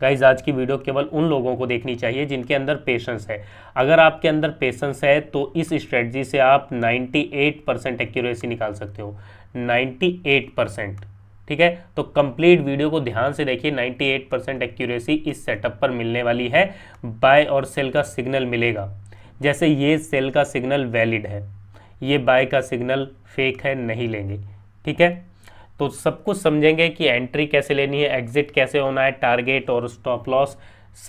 guys आज की video केवल उन लोगों को देखनी चाहिए जिनके अंदर पेशेंस है अगर आपके अंदर पेशेंस है तो इस स्ट्रेटजी से आप 98 परसेंट एक्यूरेसी निकाल सकते हो 98 परसेंट ठीक है तो कंप्लीट वीडियो को ध्यान से देखिए 98 परसेंट एक्यूरेसी इस सेटअप पर मिलने वाली है बाय और सेल का सिग्नल मिलेगा जैसे ये सेल का सिग्नल वैलिड है ये बाय का सिग्नल फेक है नहीं लेंगे ठीक है तो सब कुछ समझेंगे कि एंट्री कैसे लेनी है एग्जिट कैसे होना है टारगेट और स्टॉप लॉस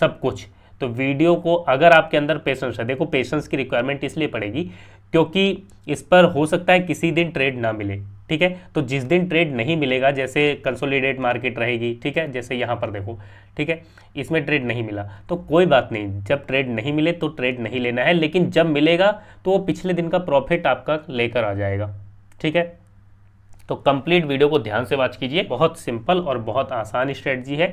सब कुछ तो वीडियो को अगर आपके अंदर पेशेंस है देखो पेशेंस की रिक्वायरमेंट इसलिए पड़ेगी क्योंकि इस पर हो सकता है किसी दिन ट्रेड ना मिले ठीक है तो जिस दिन ट्रेड नहीं मिलेगा जैसे कंसोलिडेट मार्केट रहेगी ठीक है जैसे यहाँ पर देखो ठीक है इसमें ट्रेड नहीं मिला तो कोई बात नहीं जब ट्रेड नहीं मिले तो ट्रेड नहीं लेना है लेकिन जब मिलेगा तो वो पिछले दिन का प्रॉफिट आपका लेकर आ जाएगा ठीक है तो कंप्लीट वीडियो को ध्यान से वॉच कीजिए बहुत सिंपल और बहुत आसान स्ट्रेटजी है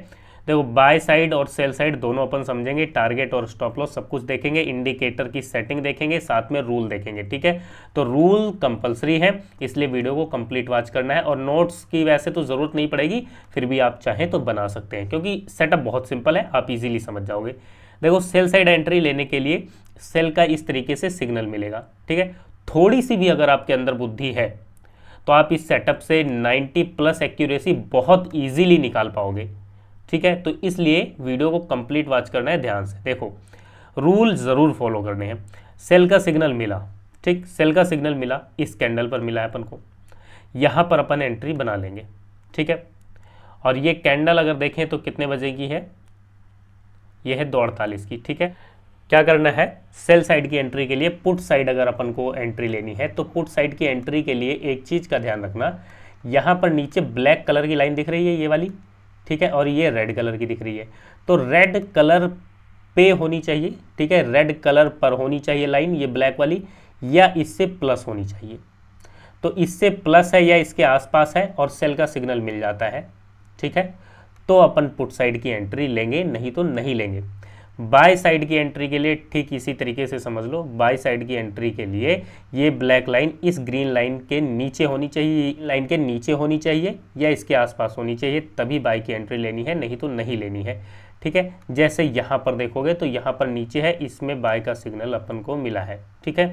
देखो बाय साइड और सेल साइड दोनों अपन समझेंगे टारगेट और स्टॉप लॉस सब कुछ देखेंगे इंडिकेटर की सेटिंग देखेंगे साथ में रूल देखेंगे ठीक है तो रूल कंपलसरी है इसलिए वीडियो को कंप्लीट वॉच करना है और नोट्स की वैसे तो ज़रूरत नहीं पड़ेगी फिर भी आप चाहें तो बना सकते हैं क्योंकि सेटअप बहुत सिंपल है आप इजीली समझ जाओगे देखो सेल साइड एंट्री लेने के लिए सेल का इस तरीके से सिग्नल मिलेगा ठीक है थोड़ी सी भी अगर आपके अंदर बुद्धि है तो आप इस सेटअप से 90 प्लस एक्यूरेसी बहुत ईजिली निकाल पाओगे ठीक है तो इसलिए वीडियो को कंप्लीट वॉच करना है ध्यान से देखो रूल ज़रूर फॉलो करने हैं सेल का सिग्नल मिला ठीक सेल का सिग्नल मिला इस कैंडल पर मिला है अपन को यहाँ पर अपन एंट्री बना लेंगे ठीक है और ये कैंडल अगर देखें तो कितने बजे की है यह है दो अड़तालीस की ठीक है क्या करना है सेल साइड की एंट्री के लिए पुट साइड अगर अपन को एंट्री लेनी है तो पुट साइड की एंट्री के लिए एक चीज़ का ध्यान रखना यहाँ पर नीचे ब्लैक कलर की लाइन दिख रही है ये वाली ठीक है और ये रेड कलर की दिख रही है तो रेड कलर पे होनी चाहिए ठीक है रेड कलर पर होनी चाहिए लाइन ये ब्लैक वाली या इससे प्लस होनी चाहिए तो इससे प्लस है या इसके आसपास है और सेल का सिग्नल मिल जाता है ठीक है तो अपन पुट साइड की एंट्री लेंगे नहीं तो नहीं लेंगे बाई साइड की एंट्री के लिए ठीक इसी तरीके से समझ लो बाई साइड की एंट्री के लिए ये ब्लैक लाइन इस ग्रीन लाइन के नीचे होनी चाहिए लाइन के नीचे होनी चाहिए या इसके आसपास होनी चाहिए तभी बाई की एंट्री लेनी है नहीं तो नहीं लेनी है ठीक है जैसे यहाँ पर देखोगे तो यहाँ पर नीचे है इसमें बाय का सिग्नल अपन को मिला है ठीक है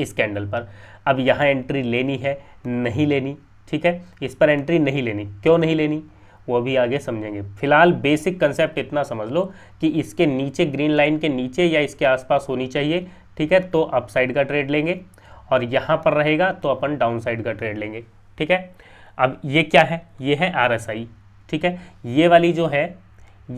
इस कैंडल पर अब यहाँ एंट्री लेनी है नहीं लेनी ठीक है इस पर एंट्री नहीं लेनी क्यों नहीं लेनी वो भी आगे समझेंगे फिलहाल बेसिक कंसेप्ट इतना समझ लो कि इसके नीचे ग्रीन लाइन के नीचे या इसके आसपास होनी चाहिए ठीक है तो अप साइड का ट्रेड लेंगे और यहाँ पर रहेगा तो अपन डाउन साइड का ट्रेड लेंगे ठीक है अब ये क्या है ये है आर ठीक है ये वाली जो है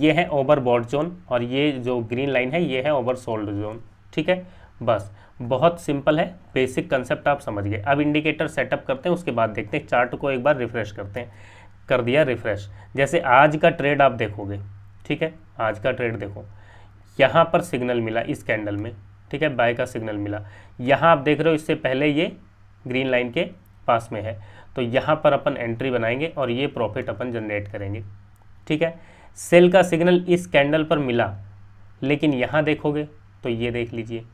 ये है ओवर बॉर्ड जोन और ये जो ग्रीन लाइन है ये है ओवर सोल्ड जोन ठीक है बस बहुत सिंपल है बेसिक कंसेप्ट आप समझ गए अब इंडिकेटर सेटअप करते हैं उसके बाद देखते हैं चार्ट को एक बार रिफ्रेश करते हैं कर दिया रिफ्रेश जैसे आज का ट्रेड आप देखोगे ठीक है आज का ट्रेड देखो यहाँ पर सिग्नल मिला इस कैंडल में ठीक है बाय का सिग्नल मिला यहाँ आप देख रहे हो इससे पहले ये ग्रीन लाइन के पास में है तो यहाँ पर अपन एंट्री बनाएंगे और ये प्रॉफिट अपन जनरेट करेंगे ठीक है सेल का सिग्नल इस कैंडल पर मिला लेकिन यहाँ देखोगे तो ये देख लीजिए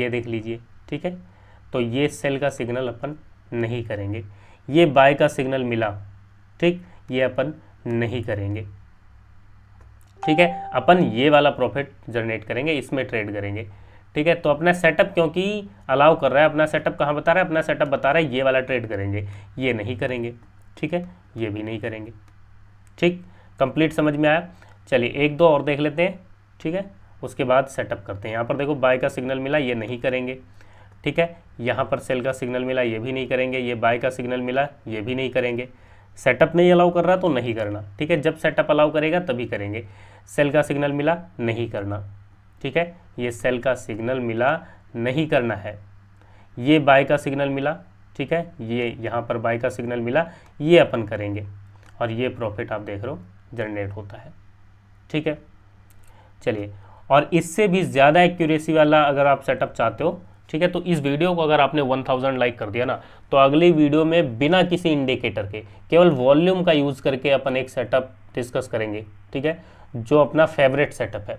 ये देख लीजिए ठीक है तो ये सेल का सिग्नल अपन नहीं करेंगे ये बाय का सिग्नल मिला ठीक ये अपन नहीं करेंगे ठीक है अपन ये वाला प्रॉफिट जनरेट करेंगे इसमें ट्रेड करेंगे ठीक है तो अपना सेटअप क्योंकि अलाउ कर रहा है अपना सेटअप कहाँ बता रहा है अपना सेटअप बता रहा है ये वाला ट्रेड करेंगे ये नहीं करेंगे ठीक है ये भी नहीं करेंगे ठीक कंप्लीट समझ में आया चलिए एक दो और देख लेते हैं ठीक है उसके बाद सेटअप करते हैं यहाँ पर देखो बाय का सिग्नल मिला ये नहीं करेंगे ठीक है यहाँ पर सेल का सिग्नल मिला ये भी नहीं करेंगे ये बाय का सिग्नल मिला ये भी नहीं करेंगे सेटअप नहीं अलाउ कर रहा तो नहीं करना ठीक है जब सेटअप अलाउ करेगा तभी करेंगे सेल का सिग्नल मिला नहीं करना ठीक है ये सेल का सिग्नल मिला नहीं करना है ये बाय का सिग्नल मिला ठीक है ये यहाँ पर बाय का सिग्नल मिला ये अपन करेंगे और ये प्रॉफिट आप देख रहे हो जनरेट होता है ठीक है चलिए और इससे भी ज़्यादा एक्यूरेसी वाला अगर आप सेटअप चाहते हो ठीक है तो इस वीडियो को अगर आपने 1000 लाइक कर दिया ना तो अगली वीडियो में बिना किसी इंडिकेटर के केवल वॉल्यूम का यूज़ करके अपन एक सेटअप डिस्कस करेंगे ठीक है जो अपना फेवरेट सेटअप है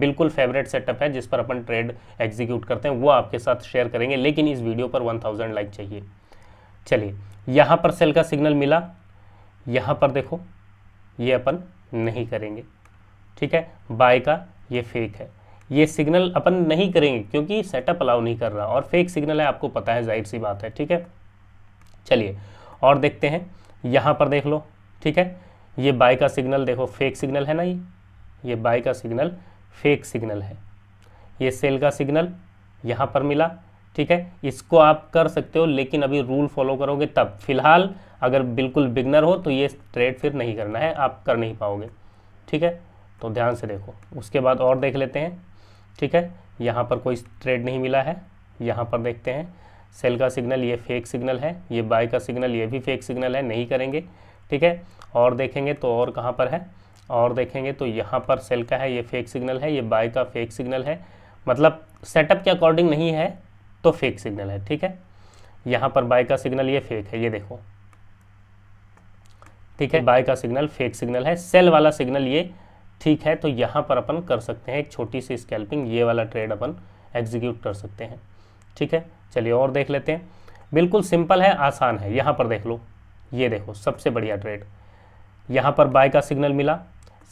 बिल्कुल फेवरेट सेटअप है जिस पर अपन ट्रेड एग्जीक्यूट करते हैं वो आपके साथ शेयर करेंगे लेकिन इस वीडियो पर 1000 लाइक चाहिए चलिए यहाँ पर सेल का सिग्नल मिला यहाँ पर देखो ये अपन नहीं करेंगे ठीक है बाय का ये फेक है ये सिग्नल अपन नहीं करेंगे क्योंकि सेटअप अलाउ नहीं कर रहा और फेक सिग्नल है आपको पता है जाहिर सी बात है ठीक है चलिए और देखते हैं यहाँ पर देख लो ठीक है ये बाय का सिग्नल देखो फेक सिग्नल है ना ये ये बाय का सिग्नल फेक सिग्नल है ये सेल का सिग्नल यहाँ पर मिला ठीक है इसको आप कर सकते हो लेकिन अभी रूल फॉलो करोगे तब फिलहाल अगर बिल्कुल बिगनर हो तो ये ट्रेड फिर नहीं करना है आप कर नहीं पाओगे ठीक है तो ध्यान से देखो उसके बाद और देख लेते हैं ठीक है यहाँ पर कोई ट्रेड नहीं मिला है यहाँ पर देखते हैं सेल का सिग्नल ये फेक सिग्नल है ये बाय का सिग्नल ये भी फेक सिग्नल है नहीं करेंगे ठीक है और देखेंगे तो और कहाँ पर है और देखेंगे तो यहाँ पर सेल का है ये फेक सिग्नल है ये बाय का फेक सिग्नल है मतलब सेटअप के अकॉर्डिंग नहीं है तो फेक सिग्नल है ठीक है यहाँ पर बाय का सिग्नल ये फेक है ये देखो ठीक है बाय का सिग्नल फेक सिग्नल है सेल वाला सिग्नल ये ठीक है तो यहाँ पर अपन कर सकते हैं एक छोटी सी स्कैल्पिंग ये वाला ट्रेड अपन एग्जीक्यूट कर सकते हैं ठीक है चलिए और देख लेते हैं बिल्कुल सिंपल है आसान है यहाँ पर देख लो ये देखो सबसे बढ़िया ट्रेड यहाँ पर बाय का सिग्नल मिला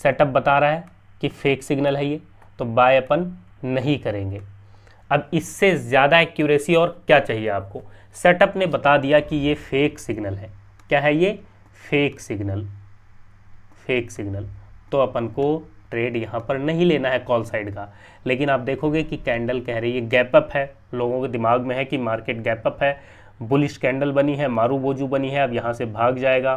सेटअप बता रहा है कि फेक सिग्नल है ये तो बाय अपन नहीं करेंगे अब इससे ज़्यादा एक्यूरेसी और क्या चाहिए आपको सेटअप ने बता दिया कि ये फेक सिग्नल है क्या है ये फेक सिग्नल फेक सिग्नल तो अपन को ट्रेड यहाँ पर नहीं लेना है कॉल साइड का लेकिन आप देखोगे कि कैंडल कह रही है गैप अप है लोगों के दिमाग में है कि मार्केट गैप अप है बुलिश कैंडल बनी है मारू बोजू बनी है अब यहाँ से भाग जाएगा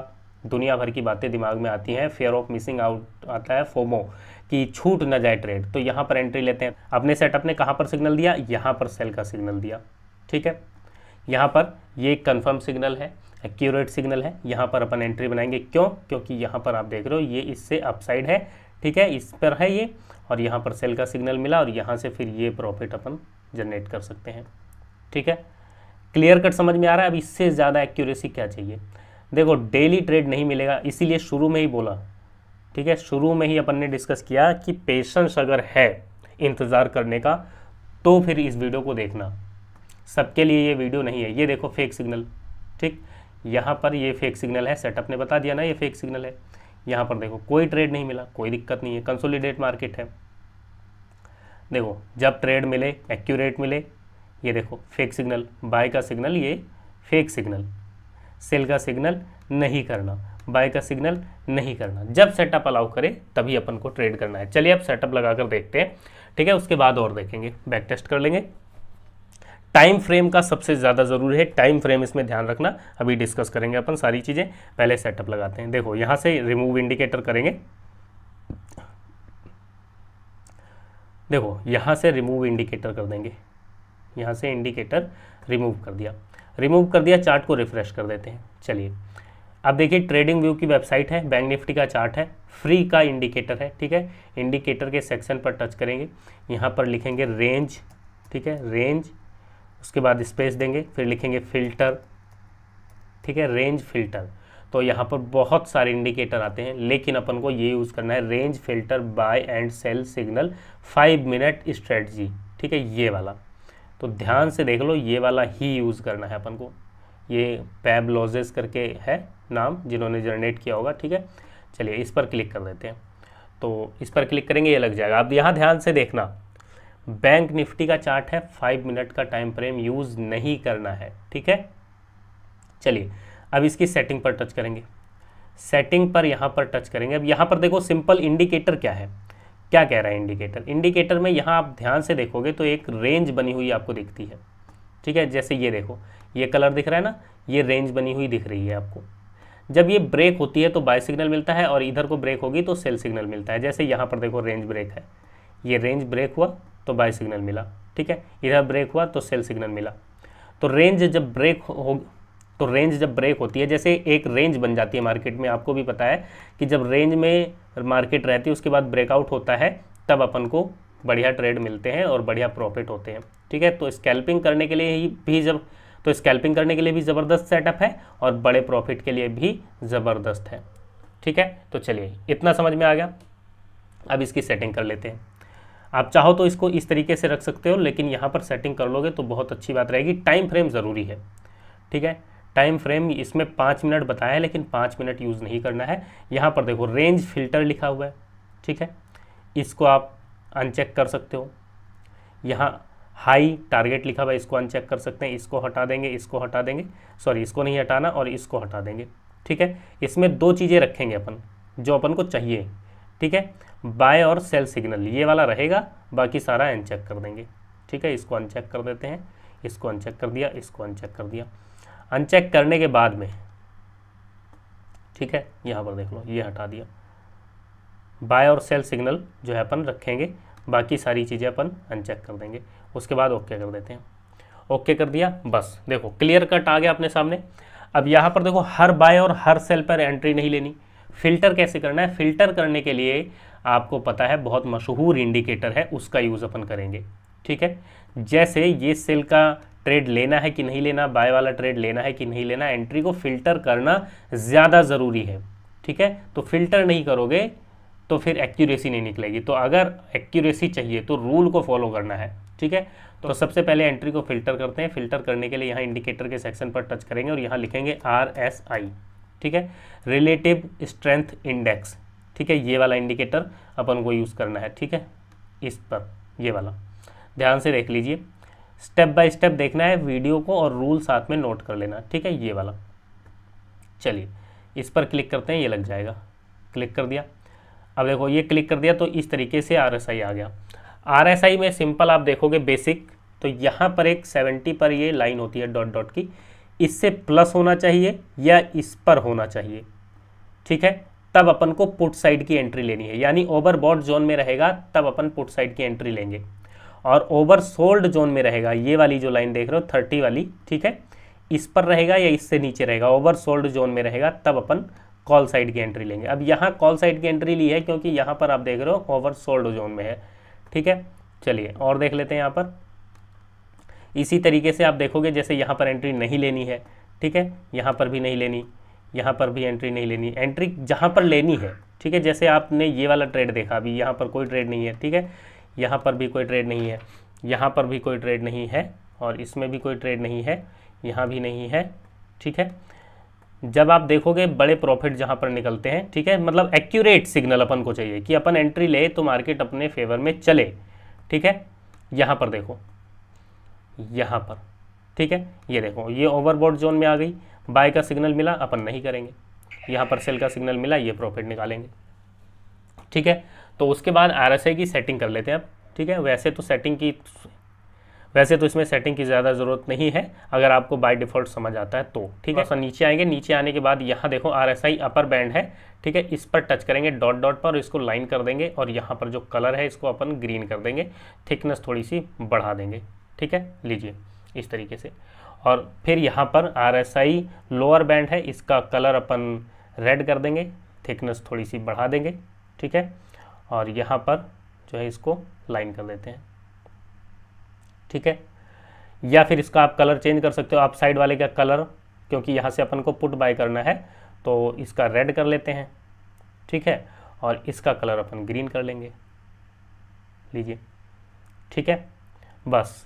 दुनिया भर की बातें दिमाग में आती हैं फेयर ऑफ मिसिंग आउट आता है फोमो कि छूट ना जाए ट्रेड तो यहाँ पर एंट्री लेते हैं अपने सेटअप ने कहाँ पर सिग्नल दिया यहाँ पर सेल का सिग्नल दिया ठीक है यहाँ पर ये कन्फर्म सिग्नल है एक्यूरेट सिग्नल है यहाँ पर अपन एंट्री बनाएंगे क्यों क्योंकि यहाँ पर आप देख रहे हो ये इससे अपसाइड है ठीक है इस पर है ये और यहाँ पर सेल का सिग्नल मिला और यहाँ से फिर ये प्रॉफिट अपन जनरेट कर सकते हैं ठीक है क्लियर कट समझ में आ रहा है अब इससे ज़्यादा एक्यूरेसी क्या चाहिए देखो डेली ट्रेड नहीं मिलेगा इसीलिए शुरू में ही बोला ठीक है शुरू में ही अपन ने डिस्कस किया कि पेशेंस अगर है इंतज़ार करने का तो फिर इस वीडियो को देखना सबके लिए ये वीडियो नहीं है ये देखो फेक सिग्नल ठीक यहाँ पर ये फेक सिग्नल है सेटअप ने बता दिया ना ये फेक सिग्नल है यहाँ पर देखो कोई ट्रेड नहीं मिला कोई दिक्कत नहीं है कंसोलिडेट मार्केट है देखो जब ट्रेड मिले एक्यूरेट मिले ये देखो फेक सिग्नल बाय का सिग्नल ये फेक सिग्नल सेल का सिग्नल नहीं करना बाय का सिग्नल नहीं करना जब सेटअप अलाउ करे तभी अपन को ट्रेड करना है चलिए अब सेटअप लगाकर देखते हैं ठीक है उसके बाद और देखेंगे बैक टेस्ट कर लेंगे टाइम फ्रेम का सबसे ज़्यादा ज़रूरी है टाइम फ्रेम इसमें ध्यान रखना अभी डिस्कस करेंगे अपन सारी चीज़ें पहले सेटअप लगाते हैं देखो यहाँ से रिमूव इंडिकेटर करेंगे देखो यहाँ से रिमूव इंडिकेटर कर देंगे यहाँ से इंडिकेटर रिमूव कर दिया रिमूव कर दिया चार्ट को रिफ्रेश कर देते हैं चलिए अब देखिए ट्रेडिंग व्यू की वेबसाइट है बैंक निफ्टी का चार्ट है फ्री का इंडिकेटर है ठीक है इंडिकेटर के सेक्शन पर टच करेंगे यहाँ पर लिखेंगे रेंज ठीक है रेंज उसके बाद स्पेस देंगे फिर लिखेंगे फिल्टर ठीक है रेंज फिल्टर तो यहाँ पर बहुत सारे इंडिकेटर आते हैं लेकिन अपन को ये यूज़ करना है range filter buy and sell signal five minute strategy ठीक है ये वाला तो ध्यान से देख लो ये वाला ही यूज़ करना है अपन को ये पैब लॉजेस करके है नाम जिन्होंने जनरेट किया होगा ठीक है चलिए इस पर क्लिक कर देते हैं तो इस पर क्लिक करेंगे ये लग जाएगा आप यहाँ ध्यान से देखना बैंक निफ्टी का चार्ट है फाइव मिनट का टाइम फ्रेम यूज़ नहीं करना है ठीक है चलिए अब इसकी सेटिंग पर टच करेंगे सेटिंग पर यहां पर टच करेंगे अब यहां पर देखो सिंपल इंडिकेटर क्या है क्या कह रहा है इंडिकेटर इंडिकेटर में यहां आप ध्यान से देखोगे तो एक रेंज बनी हुई आपको दिखती है ठीक है जैसे ये देखो ये कलर दिख रहा है ना ये रेंज बनी हुई दिख रही है आपको जब ये ब्रेक होती है तो बाय सिग्नल मिलता है और इधर को ब्रेक होगी तो सेल सिग्नल मिलता है जैसे यहां पर देखो रेंज ब्रेक है ये रेंज ब्रेक हुआ तो बाई सिग्नल मिला ठीक है इधर ब्रेक हुआ तो सेल सिग्नल मिला तो रेंज जब ब्रेक हो तो रेंज जब ब्रेक होती है जैसे एक रेंज बन जाती है मार्केट में आपको भी पता है कि जब रेंज में मार्केट रहती है उसके बाद ब्रेकआउट होता है तब अपन को बढ़िया ट्रेड मिलते हैं और बढ़िया प्रॉफिट होते हैं ठीक है तो स्कैल्पिंग करने के लिए ही भी जब तो स्कैल्पिंग करने के लिए भी ज़बरदस्त सेटअप है और बड़े प्रॉफिट के लिए भी ज़बरदस्त है ठीक है तो चलिए इतना समझ में आ गया अब इसकी सेटिंग कर लेते हैं आप चाहो तो इसको इस तरीके से रख सकते हो लेकिन यहाँ पर सेटिंग कर लोगे तो बहुत अच्छी बात रहेगी टाइम फ्रेम ज़रूरी है ठीक है टाइम फ्रेम इसमें पाँच मिनट बताया है लेकिन पाँच मिनट यूज़ नहीं करना है यहाँ पर देखो रेंज फिल्टर लिखा हुआ है ठीक है इसको आप अनचेक कर सकते हो यहाँ हाई टारगेट लिखा हुआ है इसको अनचेक कर सकते हैं इसको हटा देंगे इसको हटा देंगे सॉरी इसको नहीं हटाना और इसको हटा देंगे ठीक है इसमें दो चीज़ें रखेंगे अपन जो अपन को चाहिए ठीक है बाय और सेल सिग्नल ये वाला रहेगा बाकी सारा अनचेक कर देंगे ठीक है इसको अनचेक कर देते हैं इसको अनचेक कर दिया इसको अनचेक कर दिया अनचेक करने के बाद में ठीक है यहाँ पर देख लो ये हटा दिया बाय और सेल सिग्नल जो है अपन रखेंगे बाकी सारी चीज़ें अपन अनचेक कर देंगे उसके बाद ओके कर देते हैं ओके कर दिया बस देखो क्लियर कट आ गया अपने सामने अब यहाँ पर देखो हर बाय और हर सेल पर एंट्री नहीं लेनी फिल्टर कैसे करना है फिल्टर करने के लिए आपको पता है बहुत मशहूर इंडिकेटर है उसका यूज़ अपन करेंगे ठीक है जैसे ये सेल का ट्रेड लेना है कि नहीं लेना बाय वाला ट्रेड लेना है कि नहीं लेना एंट्री को फिल्टर करना ज़्यादा ज़रूरी है ठीक है तो फिल्टर नहीं करोगे तो फिर एक्यूरेसी नहीं निकलेगी तो अगर एक्यूरेसी चाहिए तो रूल को फॉलो करना है ठीक है तो सबसे पहले एंट्री को फिल्टर करते हैं फिल्टर करने के लिए यहाँ इंडिकेटर के सेक्शन पर टच करेंगे और यहाँ लिखेंगे आर एस आई ठीक है रिलेटिव स्ट्रेंथ इंडेक्स ठीक है ये वाला इंडिकेटर अपन को यूज़ करना है ठीक है इस पर ये वाला ध्यान से देख लीजिए स्टेप बाय स्टेप देखना है वीडियो को और रूल साथ में नोट कर लेना ठीक है ये वाला चलिए इस पर क्लिक करते हैं ये लग जाएगा क्लिक कर दिया अब देखो ये क्लिक कर दिया तो इस तरीके से आर आ गया आर में सिंपल आप देखोगे बेसिक तो यहाँ पर एक सेवेंटी पर ये लाइन होती है डॉट डॉट की इससे प्लस होना चाहिए या इस पर होना चाहिए ठीक है तब अपन को पुट साइड की एंट्री लेनी है यानी ओवरबॉट जोन में रहेगा तब अपन पुट साइड की एंट्री लेंगे और ओवर सोल्ड जोन में रहेगा ये वाली जो लाइन देख रहे हो थर्टी वाली ठीक है इस पर रहेगा या इससे नीचे रहेगा ओवर सोल्ड जोन में रहेगा तब अपन कॉल साइड की एंट्री लेंगे अब यहाँ कॉल साइड की एंट्री ली है क्योंकि यहाँ पर आप देख रहे हो ओवर सोल्ड जोन में है ठीक है चलिए और देख लेते हैं यहाँ पर इसी तरीके से आप देखोगे जैसे यहाँ पर एंट्री नहीं लेनी है ठीक है यहाँ पर भी नहीं लेनी यहाँ पर भी एंट्री नहीं लेनी एंट्री जहाँ पर लेनी है ठीक है जैसे आपने ये वाला ट्रेड देखा अभी यहाँ पर कोई ट्रेड नहीं है ठीक है यहाँ पर भी कोई ट्रेड नहीं है यहाँ पर भी कोई ट्रेड नहीं है और इसमें भी कोई ट्रेड नहीं है यहाँ भी नहीं है ठीक है जब आप देखोगे बड़े प्रॉफिट जहाँ पर निकलते हैं ठीक है मतलब एक्यूरेट सिग्नल अपन को चाहिए कि अपन एंट्री ले तो मार्केट अपने फेवर में चले ठीक है यहाँ पर देखो यहाँ पर ठीक है ये देखो ये ओवरबोर्ड जोन में आ गई बाय का सिग्नल मिला अपन नहीं करेंगे यहाँ पर सेल का सिग्नल मिला ये प्रॉफिट निकालेंगे ठीक है तो उसके बाद आर की सेटिंग कर लेते हैं आप ठीक है वैसे तो सेटिंग की वैसे तो इसमें सेटिंग की ज़्यादा ज़रूरत नहीं है अगर आपको बाय डिफ़ॉल्ट समझ आता है तो ठीक है सर नीचे आएंगे नीचे आने के बाद यहाँ देखो R S I upper band है ठीक है इस पर टच करेंगे डॉट डॉट पर इसको लाइन कर देंगे और यहाँ पर जो कलर है इसको अपन ग्रीन कर देंगे थिकनेस थोड़ी सी बढ़ा देंगे ठीक है लीजिए इस तरीके से और फिर यहाँ पर आर लोअर बैंड है इसका कलर अपन रेड कर देंगे थिकनेस थोड़ी सी बढ़ा देंगे ठीक है और यहाँ पर जो है इसको लाइन कर देते हैं ठीक है या फिर इसका आप कलर चेंज कर सकते हो आप साइड वाले का कलर क्योंकि यहाँ से अपन को पुट बाय करना है तो इसका रेड कर लेते हैं ठीक है और इसका कलर अपन ग्रीन कर लेंगे लीजिए ठीक है बस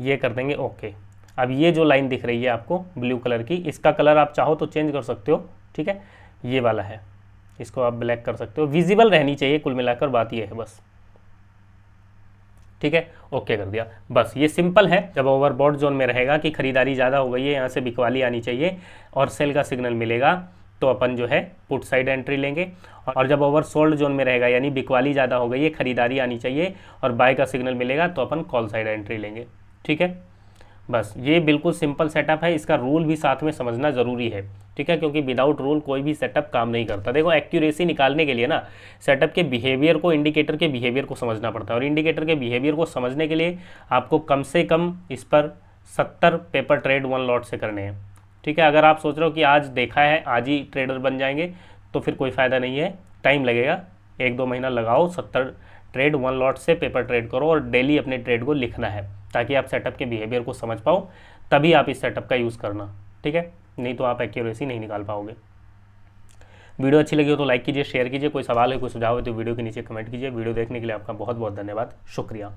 ये कर देंगे ओके अब ये जो लाइन दिख रही है आपको ब्लू कलर की इसका कलर आप चाहो तो चेंज कर सकते हो ठीक है ये वाला है इसको आप ब्लैक कर सकते हो विजिबल रहनी चाहिए कुल मिलाकर बात ये है बस ठीक है ओके कर दिया बस ये सिंपल है जब बोर्ड जोन में रहेगा कि खरीदारी ज़्यादा हो गई है यहाँ से बिकवाली आनी चाहिए और सेल का सिग्नल मिलेगा तो अपन जो है पुट साइड एंट्री लेंगे और जब ओवर सोल्ड जोन में रहेगा यानी बिकवाली ज़्यादा हो गई है खरीदारी आनी चाहिए और बाय का सिग्नल मिलेगा तो अपन कॉल साइड एंट्री लेंगे ठीक है बस ये बिल्कुल सिंपल सेटअप है इसका रूल भी साथ में समझना ज़रूरी है ठीक है क्योंकि विदाउट रूल कोई भी सेटअप काम नहीं करता देखो एक्यूरेसी निकालने के लिए ना सेटअप के बिहेवियर को इंडिकेटर के बिहेवियर को समझना पड़ता है और इंडिकेटर के बिहेवियर को समझने के लिए आपको कम से कम इस पर सत्तर पेपर ट्रेड वन लॉट से करने हैं ठीक है अगर आप सोच रहे हो कि आज देखा है आज ही ट्रेडर बन जाएंगे तो फिर कोई फ़ायदा नहीं है टाइम लगेगा एक दो महीना लगाओ सत्तर ट्रेड वन लॉट से पेपर ट्रेड करो और डेली अपने ट्रेड को लिखना है ताकि आप सेटअप के बिहेवियर को समझ पाओ तभी आप इस सेटअप का यूज़ करना ठीक है नहीं तो आप एक्यूरेसी नहीं निकाल पाओगे वीडियो अच्छी लगी हो तो लाइक कीजिए शेयर कीजिए कोई सवाल है कोई सुझाव है तो वीडियो के नीचे कमेंट कीजिए वीडियो देखने के लिए आपका बहुत बहुत धन्यवाद शुक्रिया